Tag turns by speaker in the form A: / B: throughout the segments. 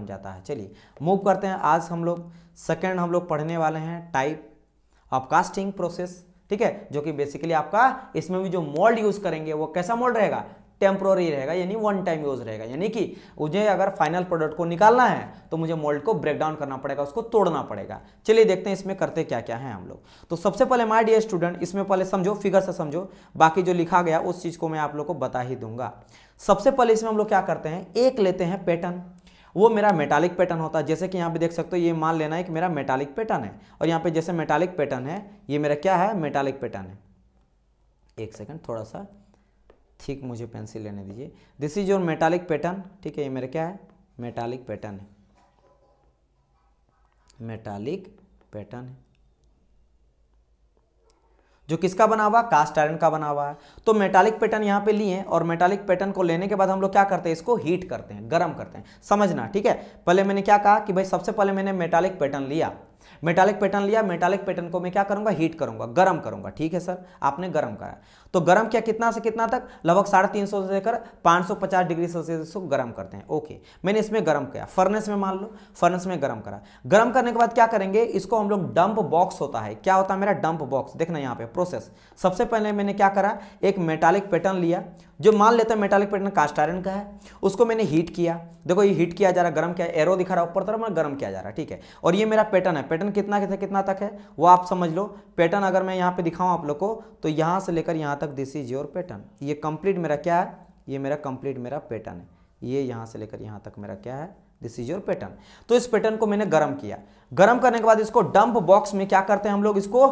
A: बन जाता है चलिए मूव करते हैं आज हम लोग सेकेंड हम लोग पढ़ने वाले हैं टाइप ऑफ कास्टिंग प्रोसेस ठीक है जो कि बेसिकली आपका इसमें भी जो मोल्ड यूज करेंगे वो कैसा मोल्ड रहेगा टेम्प्रोरी रहेगा यानी वन टाइम यूज रहेगा यानी कि मुझे अगर फाइनल प्रोडक्ट को निकालना है तो मुझे मोल्ड को ब्रेक डाउन करना पड़ेगा उसको तोड़ना पड़ेगा चलिए देखते हैं इसमें करते क्या क्या है हम लोग तो सबसे पहले माय डियर स्टूडेंट इसमें पहले समझो फिगर से समझो बाकी जो लिखा गया उस चीज़ को मैं आप लोग को बता ही दूंगा सबसे पहले इसमें हम लोग क्या करते हैं एक लेते हैं पैटर्न वो मेरा मेटालिक पैटर्न होता है जैसे कि यहाँ पे देख सकते हो ये मान लेना है कि मेरा मेटालिक पैटर्न है और यहाँ पे जैसे मेटालिक पैटर्न है ये मेरा क्या है मेटालिक पैटर्न है एक सेकेंड थोड़ा सा ठीक मुझे पेंसिल लेने दीजिए this is your metallic pattern ठीक है ये मेरा क्या है मेटालिक पैटर्न है मेटालिक पैटर्न है जो किसका बना हुआ कास्ट आयरन का बना हुआ है तो मेटालिक पैटर्न यहाँ पे लिए और मेटालिक पैटर्न को लेने के बाद हम लोग क्या करते हैं इसको हीट करते हैं गर्म करते हैं समझना ठीक है पहले मैंने क्या कहा कि भाई सबसे पहले मैंने मेटालिक पैटर्न लिया मेटालिक पैटर्न लिया मेटालिक पैटर्न को मैं क्या करूंगा हीट करूंगा गर्म करूंगा ठीक है सर आपने गर्म करा तो गर्म क्या कितना से कितना तक लगभग साढ़े तीन सौ से लेकर पाँच सौ पचास डिग्री सेल्सियस को गर्म करते हैं ओके मैंने इसमें गर्म किया फर्नेस में मान लो फर्नेस में गर्म करा गर्म करने के बाद क्या करेंगे इसको हम लोग डंप बॉक्स होता है क्या होता है मेरा डंप बॉक्स देखना यहाँ पे प्रोसेस सबसे पहले मैंने क्या करा एक मेटालिक पैटर्न लिया जो मान लेते हैं मेटालिक पैटर्न कास्ट आयरन का है उसको मैंने हीट किया देखो ये हीट किया जा रहा गर्म किया एरो दिखा रहा ऊपर तरफ मैं गर्म किया जा रहा ठीक है और ये मेरा पैटर्न है पैटर्न कितना कितना कितना तक है वो आप समझ लो पैटर्न अगर मैं यहाँ पे दिखाऊँ आप लोग को तो यहाँ से लेकर यहाँ तक दिस इज योर पैटर्न ये कंप्लीट मेरा क्या है ये मेरा कंप्लीट मेरा पैटर्न है ये यहाँ से लेकर यहाँ तक मेरा क्या है दिस इज योर पैटर्न तो इस पैटर्न को मैंने गर्म किया गर्म करने के बाद इसको डंप बॉक्स में क्या करते हैं हम लोग इसको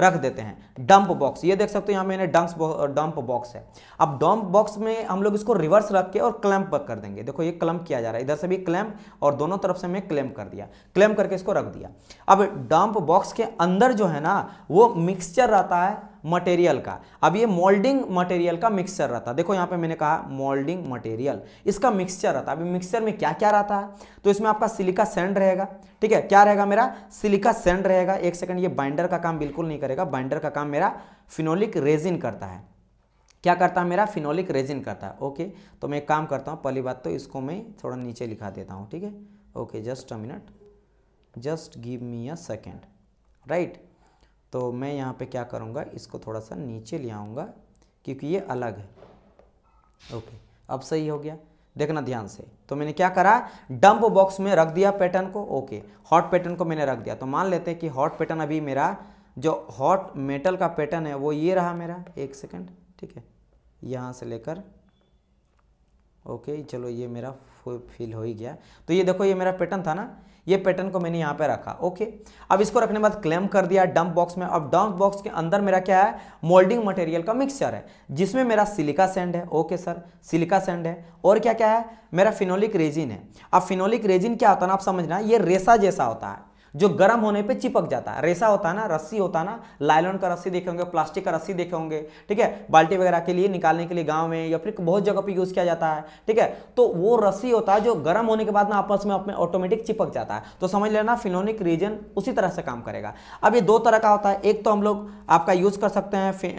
A: रख देते हैं डंप बॉक्स ये देख सकते हो यहाँ मैंने डंप डंप बॉक्स है अब डंप बॉक्स में हम लोग इसको रिवर्स रख के और क्लैम्प कर देंगे देखो ये क्लैम्प किया जा रहा है इधर से भी क्लैम्प और दोनों तरफ से मैं क्लैम्प कर दिया क्लैम्प करके इसको रख दिया अब डंप बॉक्स के अंदर जो है ना वो मिक्सचर रहता है मटेरियल का अब ये मोल्डिंग मटेरियल का मिक्सचर रहता देखो यहाँ पे मैंने कहा मोल्डिंग मटेरियल इसका मिक्सचर रहता अभी मिक्सचर में क्या क्या रहता है तो इसमें आपका सिलिका सेंड रहेगा ठीक है क्या रहेगा मेरा सिलिका सेंड रहेगा एक सेकंड ये बाइंडर का काम बिल्कुल नहीं करेगा बाइंडर का काम मेरा फिनोलिक रेजिन करता है क्या करता है मेरा फिनोलिक रेजिन करता है ओके तो मैं एक काम करता हूँ पहली बात तो इसको मैं थोड़ा नीचे लिखा देता हूँ ठीक है okay just a minute just give me a second right तो मैं यहाँ पे क्या करूँगा इसको थोड़ा सा नीचे ले आऊँगा क्योंकि ये अलग है ओके अब सही हो गया देखना ध्यान से तो मैंने क्या करा डंप बॉक्स में रख दिया पैटर्न को ओके हॉट पैटर्न को मैंने रख दिया तो मान लेते हैं कि हॉट पैटर्न अभी मेरा जो हॉट मेटल का पैटर्न है वो ये रहा मेरा एक सेकेंड ठीक है यहाँ से लेकर ओके चलो ये मेरा फुल फिल हो ही गया तो ये देखो ये मेरा पैटर्न था ना ये पैटर्न को मैंने यहाँ पे रखा ओके अब इसको रखने के बाद क्लेम कर दिया डंप बॉक्स में अब डंप बॉक्स के अंदर मेरा क्या है मोल्डिंग मटेरियल का मिक्सचर है जिसमें मेरा सिलिका सेंड है ओके सर सिलिका सेंड है और क्या क्या है मेरा फिनोलिक रेजिन है अब फिनोलिक रेजिन क्या होता है ना आप समझना ये रेसा जैसा होता है जो गर्म होने पे चिपक जाता है रेसा होता है ना रस्सी होता है ना लाइलॉन का रस्सी देखे होंगे प्लास्टिक का रस्सी देखे होंगे ठीक है बाल्टी वगैरह के लिए निकालने के लिए गांव में या फिर बहुत जगह पर यूज़ किया जाता है ठीक है तो वो रस्सी होता है जो गर्म होने के बाद ना आपस में अपने ऑटोमेटिक चिपक जाता है तो समझ लेना फिनोनिक रीजन उसी तरह से काम करेगा अब ये दो तरह का होता है एक तो हम लोग आपका यूज़ कर सकते हैं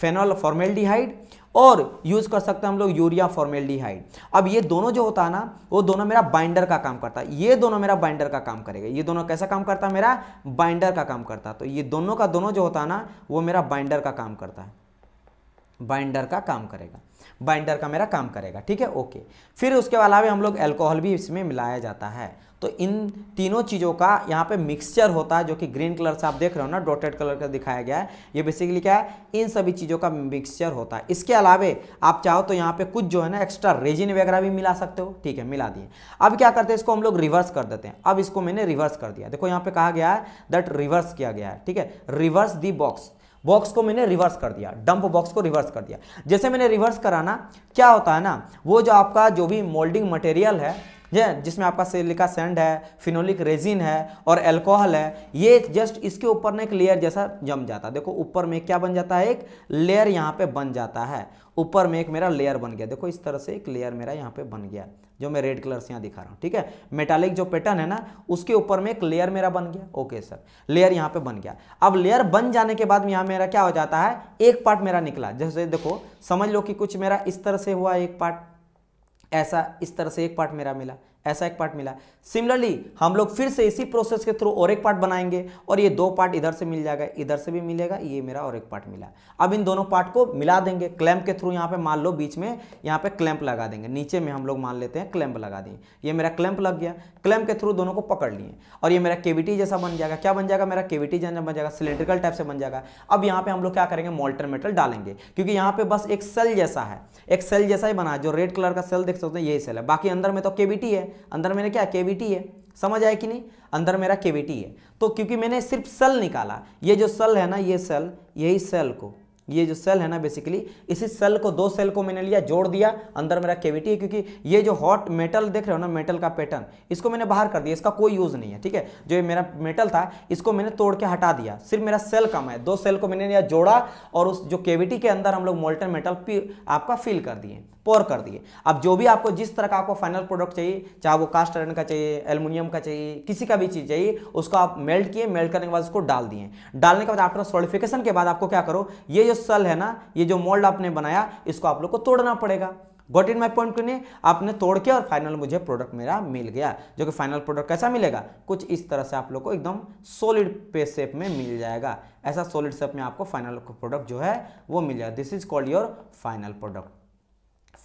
A: फेनॉल फॉर्मेल्डिहाइड और यूज़ कर सकते हैं हम लोग यूरिया फॉर्मेल्डिहाइड अब ये दोनों जो होता है ना वो दोनों मेरा बाइंडर का काम करता है ये दोनों मेरा बाइंडर का काम करेगा ये दोनों कैसा काम करता है मेरा बाइंडर का काम करता है तो ये दोनों का दोनों जो होता है ना वो मेरा बाइंडर का काम करता है बाइंडर का काम करेगा बाइंडर का मेरा काम करेगा ठीक है ओके फिर उसके अलावा हम लोग एल्कोहल भी इसमें मिलाया जाता है तो इन तीनों चीज़ों का यहाँ पे मिक्सचर होता है जो कि ग्रीन कलर से आप देख रहे हो ना डॉटेड कलर का दिखाया गया है ये बेसिकली क्या है इन सभी चीज़ों का मिक्सचर होता है इसके अलावा आप चाहो तो यहाँ पे कुछ जो है ना एक्स्ट्रा रेजिन वगैरह भी मिला सकते हो ठीक है मिला दिए अब क्या करते हैं इसको हम लोग रिवर्स कर देते हैं अब इसको मैंने रिवर्स कर दिया देखो यहाँ पर कहा गया है दैट रिवर्स किया गया है ठीक है रिवर्स दी बॉक्स बॉक्स को मैंने रिवर्स कर दिया डंप बॉक्स को रिवर्स कर दिया जैसे मैंने रिवर्स कराना क्या होता है ना वो जो आपका जो भी मोल्डिंग मटेरियल है है जिसमें आपका सिलिका सेंड है फिनोलिक रेजिन है और एल्कोहल है ये जस्ट इसके ऊपर ना एक लेयर जैसा जम जाता है देखो ऊपर में क्या बन जाता है एक लेयर यहाँ पे बन जाता है ऊपर में एक मेरा लेयर बन गया देखो इस तरह से एक लेयर मेरा यहाँ पे बन गया जो मैं रेड कलर से यहाँ दिखा रहा हूँ ठीक है मेटालिक जो पैटर्न है ना उसके ऊपर में एक लेयर मेरा बन गया ओके सर लेयर यहाँ पे बन गया अब लेयर बन जाने के बाद में यहाँ मेरा क्या हो जाता है एक पार्ट मेरा निकला जैसे देखो समझ लो कि कुछ मेरा इस तरह से हुआ एक पार्ट ऐसा इस तरह से एक पार्ट मेरा मिला ऐसा एक पार्ट मिला सिमिलरली हम लोग फिर से इसी प्रोसेस के थ्रू और एक पार्ट बनाएंगे और ये दो पार्ट इधर से मिल जाएगा इधर से भी मिलेगा ये मेरा और एक पार्ट मिला अब इन दोनों पार्ट को मिला देंगे क्लैम्प के थ्रू यहाँ पे मान लो बीच में यहाँ पे क्लैम्प लगा देंगे नीचे में हम लोग मान लेते हैं क्लैम्प लगा दें ये मेरा क्लैम्प लग गया क्लैम्प के थ्रू दोनों को पकड़ लिए और ये मेरा केविटी जैसा बन जाएगा क्या बन जाएगा मेरा केविटी जैसा बन जाएगा सिलेंड्रिकल टाइप से बन जाएगा अब यहाँ पे हम लोग क्या करेंगे मोल्टर मेटल डालेंगे क्योंकि यहाँ पे बस एक सेल जैसा है एक सेल जैसा ही बना जो रेड कलर का सेल देख सकते हैं यही सेल है बाकी अंदर में तो केविटी है अंदर मैंने क्या केविटी है समझ आया कि नहीं अंदर मेरा केविटी है तो क्योंकि मैंने सिर्फ सेल निकाला ये जो सेल है ना ये सेल यही सेल को ये जो सेल है ना बेसिकली इसी सेल को दो सेल को मैंने लिया जोड़ दिया अंदर मेरा केविटी है क्योंकि ये जो हॉट मेटल देख रहे हो ना मेटल का पैटर्न इसको मैंने बाहर कर दिया इसका कोई यूज़ नहीं है ठीक है जो मेरा मेटल था इसको मैंने तोड़ के हटा दिया सिर्फ मेरा सेल कम है दो सेल को मैंने लिया जोड़ा और उस जो केविटी के अंदर हम लोग मोल्टन मेटल आपका फिल कर दिए पोर कर दिए अब जो भी आपको जिस तरह का आपको फाइनल प्रोडक्ट चाहिए चाहे वो कास्ट आयरन का चाहिए एल्यूमिनियम का चाहिए किसी का भी चीज़ चाहिए उसको आप मेल्ट किए मेल्ट करने के बाद उसको डाल दिए डालने के बाद आफ्टर सोलिफिकेशन के बाद आपको क्या करो ये जो सल है ना ये जो मोल्ड आपने बनाया इसको आप लोग को तोड़ना पड़ेगा गॉट इन माई पॉइंट क्यों नहीं आपने तोड़ के और फाइनल मुझे प्रोडक्ट मेरा मिल गया जो कि फाइनल प्रोडक्ट कैसा मिलेगा कुछ इस तरह से आप लोग को एकदम सॉलिड पे सेप में मिल जाएगा ऐसा सॉलिड सेप में आपको फाइनल प्रोडक्ट जो है वो मिल जाएगा this is called your final product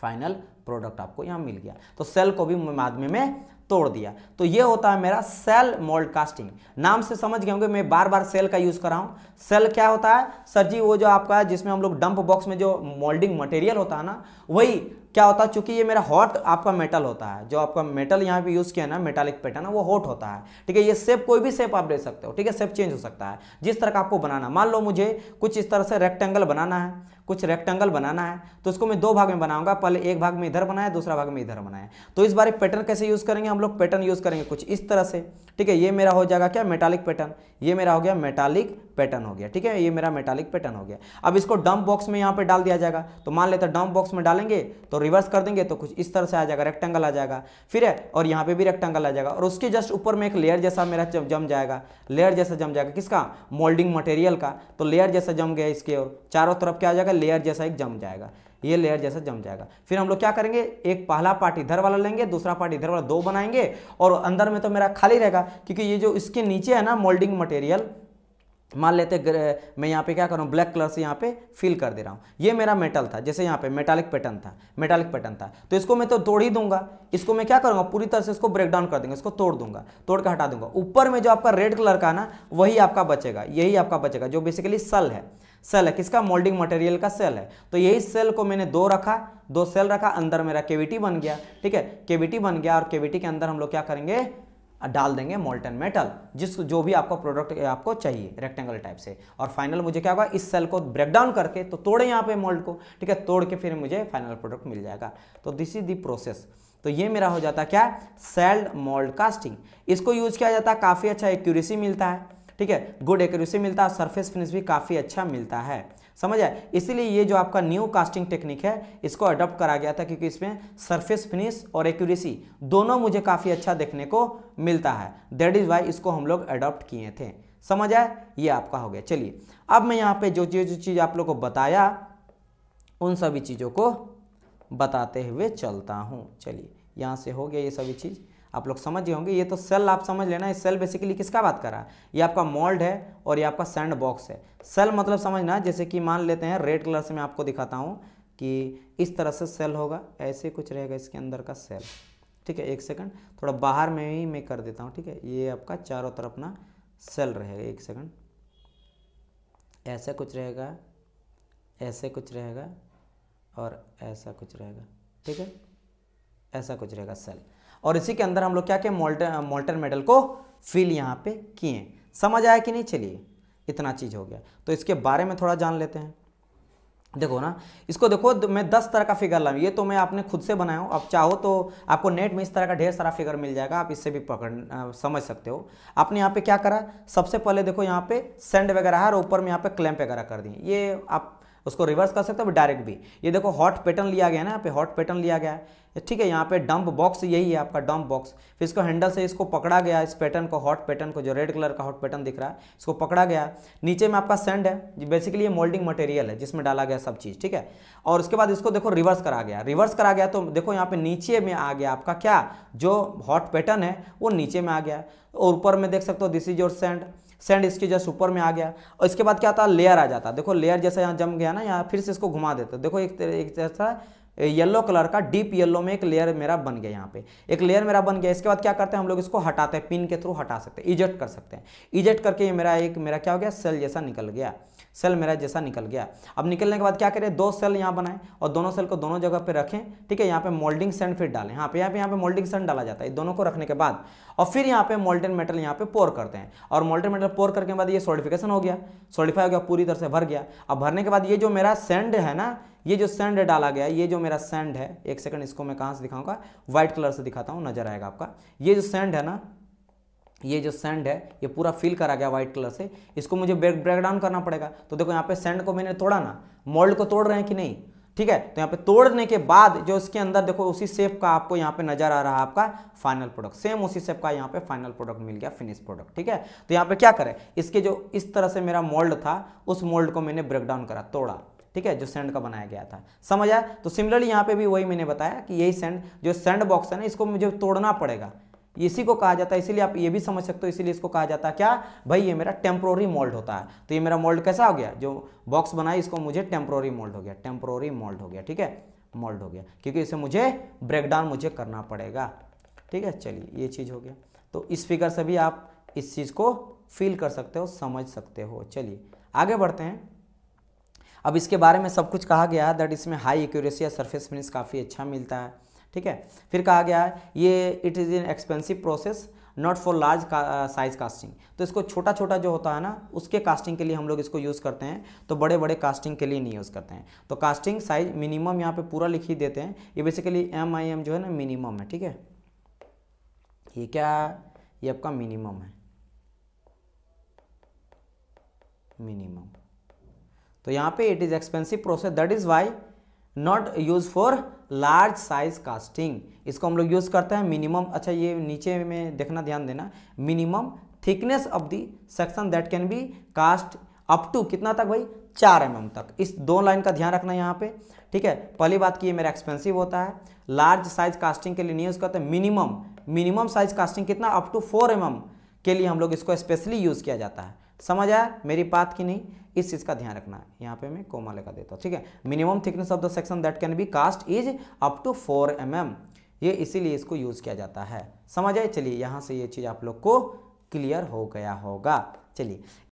A: final product आपको यहाँ मिल गया तो सेल को भी मुकदमे में तोड़ दिया तो ये होता है मेरा सेल मोल्ड कास्टिंग नाम से समझ गए होंगे मैं बार बार सेल का यूज़ कर रहा हूँ सेल क्या होता है सर जी वो जो आपका जिसमें हम लोग डंप बॉक्स में जो मोल्डिंग मटेरियल होता है ना वही क्या होता है चूंकि ये मेरा हॉट आपका मेटल होता है जो आपका मेटल यहाँ पे यूज़ किया ना मेटालिक पैटर्न है वो हॉट होता है ठीक है ये सेप कोई भी शेप आप ले सकते हो ठीक है सेप चेंज हो सकता है जिस तरह का आपको बनाना मान लो मुझे कुछ इस तरह से रेक्टेंगल बनाना है कुछ रेक्टेंगल बनाना है तो इसको मैं दो भाग में बनाऊंगा पहले एक भाग में इधर बनाया दूसरा भाग में इधर बनाया तो इस बार पैटर्न कैसे यूज़ करेंगे हम लोग पैटर्न यूज़ करेंगे कुछ इस तरह से ठीक है ये मेरा हो जाएगा क्या मेटालिक पैटर्न ये मेरा हो गया मेटालिक पैटर्न हो गया ठीक है ये मेरा मेटालिक पैटर्न हो गया अब इसको डंप बॉक्स में यहाँ पे डाल दिया जाएगा तो मान लेते हैं डंप बॉक्स में डालेंगे तो रिवर्स कर देंगे तो कुछ इस तरह से आ जाएगा रेक्टेंगल आ जाएगा फिर है और यहाँ पे भी रेक्टेंगल आ जाएगा और उसके जस्ट ऊपर में एक लेयर जैसा मेरा जम जाएगा लेयर जैसा जम जाएगा किसका मोल्डिंग मटेरियल का तो लेयर जैसा जम गया इसके और चारों तरफ क्या आ जाएगा लेयर जैसा एक जम जाएगा ये लेयर जैसा जम जाएगा फिर हम लोग क्या करेंगे एक पहला पार्ट इधर वाला लेंगे दूसरा पार्ट इधर वाला दो बनाएंगे और अंदर में तो मेरा खाली रहेगा क्योंकि ये जो इसके नीचे है ना मोल्डिंग मटेरियल मान लेते मैं यहाँ पे क्या करूँ ब्लैक कलर से यहाँ पे फिल कर दे रहा हूँ ये मेरा मेटल था जैसे यहाँ पे मेटालिक पैटर्न था मेटालिक पैटर्न था तो इसको मैं तो तोड़ ही दूंगा इसको मैं क्या करूँगा पूरी तरह से इसको ब्रेक डाउन कर देंगे इसको तोड़ दूंगा तोड़ के हटा दूंगा ऊपर में जो आपका रेड कलर का ना वही आपका बचेगा यही आपका बचेगा जो बेसिकली सल है सेल है किसका मोल्डिंग मटेरियल का सेल है तो यही सेल को मैंने दो रखा दो सेल रखा अंदर मेरा केविटी बन गया ठीक है केविटी बन गया और केविटी के अंदर हम लोग क्या करेंगे डाल देंगे मोल्टन मेटल जिस जो भी आपको प्रोडक्ट आपको चाहिए रेक्टेंगल टाइप से और फाइनल मुझे क्या होगा इस सेल को ब्रेक डाउन करके तो तोड़े यहाँ पे मोल्ड को ठीक है तोड़ के फिर मुझे फाइनल प्रोडक्ट मिल जाएगा तो दिस इज द प्रोसेस तो ये मेरा हो जाता क्या सेल्ड मोल्ड कास्टिंग इसको यूज किया जाता है काफ़ी अच्छा एक्यूरेसी मिलता है ठीक है गुड एक्यूरेसी मिलता है सरफेस फिनिश भी काफ़ी अच्छा मिलता है समझ आए इसीलिए ये जो आपका न्यू कास्टिंग टेक्निक है इसको अडॉप्ट करा गया था क्योंकि इसमें सरफेस फिनिश और एक्यूरेसी दोनों मुझे काफ़ी अच्छा देखने को मिलता है दैट इज़ वाई इसको हम लोग अडॉप्ट किए थे समझ आए ये आपका हो गया चलिए अब मैं यहाँ पे जो जो जो चीज़ आप लोग को बताया उन सभी चीज़ों को बताते हुए चलता हूँ चलिए यहाँ से हो गया ये सभी चीज़ आप लोग समझ गए होंगे ये तो सेल आप समझ लेना है सेल बेसिकली किसका बात कर रहा है ये आपका मोल्ड है और ये आपका सैंड बॉक्स है सेल मतलब समझना जैसे कि मान लेते हैं रेड कलर से मैं आपको दिखाता हूँ कि इस तरह से सेल होगा ऐसे कुछ रहेगा इसके अंदर का सेल ठीक है एक सेकंड थोड़ा बाहर में ही मैं कर देता हूँ ठीक है ये आपका चारों तरफ ना सेल रहेगा एक सेकंड ऐसा कुछ रहेगा ऐसे कुछ रहेगा और ऐसा कुछ रहेगा ठीक है ऐसा कुछ रहेगा सेल और इसी के अंदर हम लोग क्या किया मोल्ट मोल्टन मेडल को फिल यहाँ पे किए समझ आया कि नहीं चलिए इतना चीज़ हो गया तो इसके बारे में थोड़ा जान लेते हैं देखो ना इसको देखो मैं दस तरह का फिगर लाऊँ ये तो मैं आपने खुद से बनाया हूँ आप चाहो तो आपको नेट में इस तरह का ढेर सारा फिगर मिल जाएगा आप इससे भी पकड़ समझ सकते हो आपने यहाँ पे क्या करा सबसे पहले देखो यहाँ पे सेंड वगैरह है और ऊपर में यहाँ पे क्लैम्प वगैरह कर दिए ये आप उसको रिवर्स कर सकते हो डायरेक्ट भी ये देखो हॉट पैटर्न लिया गया है ना यहाँ पे हॉट पैटर्न लिया गया है ठीक है यहाँ पे डंप बॉक्स यही है आपका डंप बॉक्स फिर इसको हैंडल से इसको पकड़ा गया इस पैटर्न को हॉट पैटर्न को जो रेड कलर का हॉट पैटर्न दिख रहा है इसको पकड़ा गया नीचे में आपका सेंड है बेसिकली ये मोल्डिंग मटेरियल है जिसमें डाला गया सब चीज़ ठीक है और उसके बाद इसको देखो रिवर्स करा गया रिवर्स करा गया तो देखो यहाँ पे नीचे में आ गया आपका क्या जो हॉट पैटर्न है वो नीचे में आ गया और ऊपर में देख सकते हो this is your sand sand इसके जस्ट ऊपर में आ गया और इसके बाद क्या आता लेयर आ जाता देखो लेयर जैसा यहाँ जम गया ना यहाँ फिर से इसको घुमा देता देखो एक एक जैसा येलो कलर का डीप येलो में एक लेयर मेरा बन गया यहाँ पे एक लेयर मेरा बन गया इसके बाद क्या करते हैं हम लोग इसको हटाते हैं पिन के थ्रू हटा सकते हैं इजेक्ट कर सकते हैं इजेक्ट करके ये मेरा एक मेरा क्या हो गया सेल जैसा निकल गया सेल मेरा जैसा निकल गया अब निकलने के बाद क्या करें दो सेल यहाँ बनाएं और दोनों सेल को दोनों जगह पे रखें ठीक है यहाँ पे मोल्डिंग सेंड फिर डालें हाँ पे यहाँ पे यहाँ पे मोल्डिंग सेंड डाला जाता है दोनों को रखने के बाद और फिर यहाँ पे मोल्टेन मेटल यहाँ पे पोर करते हैं और मोल्टेन मेटल पोर करके बाद ये सोल्डिफिकेशन हो गया सोल्डिफाई हो गया पूरी तरह से भर गया अब भरने के बाद ये जो मेरा सेंड है ना ये जो सेंड डाला गया ये जो मेरा सेंड है एक सेकंड इसको मैं कहाँ से दिखाऊंगा व्हाइट कलर से दिखाता हूँ नजर आएगा आपका ये जो सेंड है ना ये जो सैंड है ये पूरा फिल करा गया व्हाइट कलर से इसको मुझे ब्रेक ब्रेक डाउन करना पड़ेगा तो देखो यहाँ पे सेंड को मैंने तोड़ा ना मोल्ड को तोड़ रहे हैं कि नहीं ठीक है तो यहाँ पे तोड़ने के बाद जो इसके अंदर देखो उसी सेप का आपको यहाँ पे नजर आ रहा है आपका फाइनल प्रोडक्ट सेम उसी सेप का यहाँ पे फाइनल प्रोडक्ट मिल गया फिनिश प्रोडक्ट ठीक है तो यहाँ पे क्या करें इसके जो इस तरह से मेरा मोल्ड था उस मोल्ड को मैंने ब्रेक डाउन करा तोड़ा ठीक है जो सेंड का बनाया गया था समझ आया तो सिमिलरली यहाँ पे भी वही मैंने बताया कि यही सेंड जो सेंड बॉक्स है ना इसको मुझे तोड़ना पड़ेगा इसी को कहा जाता है इसीलिए आप ये भी समझ सकते हो इसीलिए इसको कहा जाता है क्या भाई ये मेरा टेम्प्रोरी मोल्ड होता है तो ये मेरा मोल्ड कैसा हो गया जो बॉक्स बनाए इसको मुझे टेम्प्रोरी मोल्ड हो गया टेम्प्रोरी मोल्ड हो गया ठीक है मोल्ड हो गया क्योंकि इसे मुझे ब्रेकडाउन मुझे करना पड़ेगा ठीक है चलिए ये चीज़ हो गया तो इस फिगर से भी आप इस चीज़ को फील कर सकते हो समझ सकते हो चलिए आगे बढ़ते हैं अब इसके बारे में सब कुछ कहा गया है दैट इसमें हाई एक्यूरेसी या सरफेस फिनिश काफ़ी अच्छा मिलता है ठीक है फिर कहा गया है ये it is an expensive process not for large size casting तो इसको छोटा छोटा जो होता है ना उसके कास्टिंग के लिए हम लोग इसको यूज़ करते हैं तो बड़े बड़े कास्टिंग के लिए नहीं यूज़ करते हैं तो कास्टिंग साइज मिनिमम यहाँ पे पूरा लिख ही देते हैं ये बेसिकली एम आई एम जो है ना मिनिमम है ठीक है ये क्या ये आपका मिनिमम है मिनिमम तो यहाँ पे it is expensive process that is why not use for large size casting इसको हम लोग यूज़ करते हैं मिनिमम अच्छा ये नीचे में देखना ध्यान देना minimum thickness of the section that can be cast up to कितना तक भाई चार एम mm तक इस दो लाइन का ध्यान रखना यहाँ पे ठीक है पहली बात की ये मेरा एक्सपेंसिव होता है लार्ज साइज कास्टिंग के लिए नहीं यूज़ करते मिनिमम मिनिमम साइज कास्टिंग कितना अप टू फोर एम के लिए हम लोग इसको स्पेशली यूज़ किया जाता है समझ आया मेरी बात की नहीं इस चीज़ का ध्यान रखना है यहाँ पे मैं कोमा लगा देता हूँ ठीक है minimum thickness of the section that can be cast is up to four M M ये इसीलिए इसको यूज़ किया जाता है समझ आए चलिए यहाँ से ये चीज़ आप लोग को क्लियर हो गया होगा चलिए